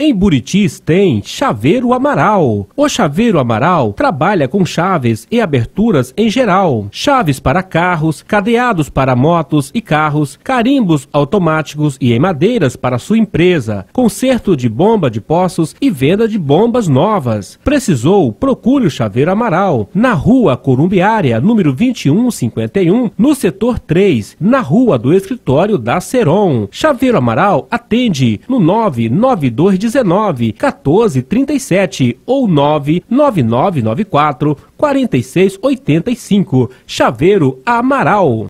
Em Buritis tem Chaveiro Amaral. O Chaveiro Amaral trabalha com chaves e aberturas em geral. Chaves para carros, cadeados para motos e carros, carimbos automáticos e em madeiras para sua empresa, conserto de bomba de poços e venda de bombas novas. Precisou? Procure o Chaveiro Amaral na Rua Corumbiária, número 2151, no setor 3, na Rua do Escritório da Seron. Chaveiro Amaral atende no 992 19 14 37 ou 9 9994 46 85. Chaveiro Amaral.